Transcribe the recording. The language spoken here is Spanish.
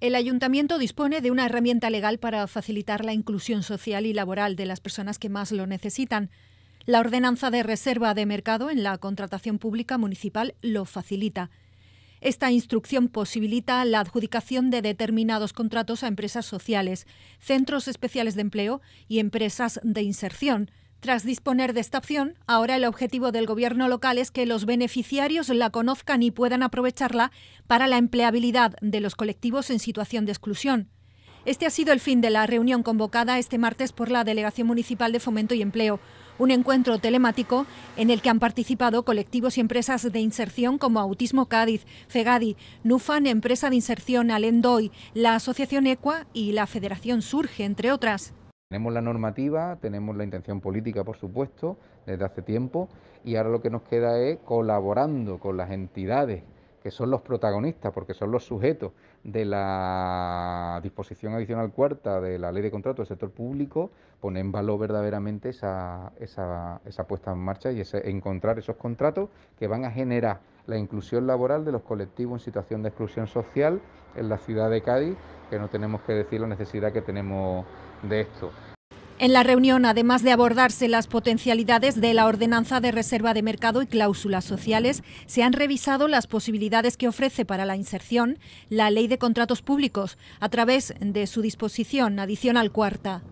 El ayuntamiento dispone de una herramienta legal para facilitar la inclusión social y laboral de las personas que más lo necesitan. La ordenanza de reserva de mercado en la contratación pública municipal lo facilita. Esta instrucción posibilita la adjudicación de determinados contratos a empresas sociales, centros especiales de empleo y empresas de inserción, tras disponer de esta opción, ahora el objetivo del Gobierno local es que los beneficiarios la conozcan y puedan aprovecharla para la empleabilidad de los colectivos en situación de exclusión. Este ha sido el fin de la reunión convocada este martes por la Delegación Municipal de Fomento y Empleo, un encuentro telemático en el que han participado colectivos y empresas de inserción como Autismo Cádiz, FEGADI, NUFAN, Empresa de Inserción Alendoy, la Asociación ECUA y la Federación Surge, entre otras. Tenemos la normativa, tenemos la intención política, por supuesto, desde hace tiempo, y ahora lo que nos queda es colaborando con las entidades que son los protagonistas, porque son los sujetos de la disposición adicional cuarta de la ley de contrato del sector público, poner en valor verdaderamente esa, puesta en marcha y encontrar esos contratos que van a generar la inclusión laboral de los colectivos en situación de exclusión social en la ciudad de Cádiz que no tenemos que decir la necesidad que tenemos de esto. En la reunión, además de abordarse las potencialidades de la ordenanza de reserva de mercado y cláusulas sociales, se han revisado las posibilidades que ofrece para la inserción la Ley de Contratos Públicos a través de su disposición adicional cuarta.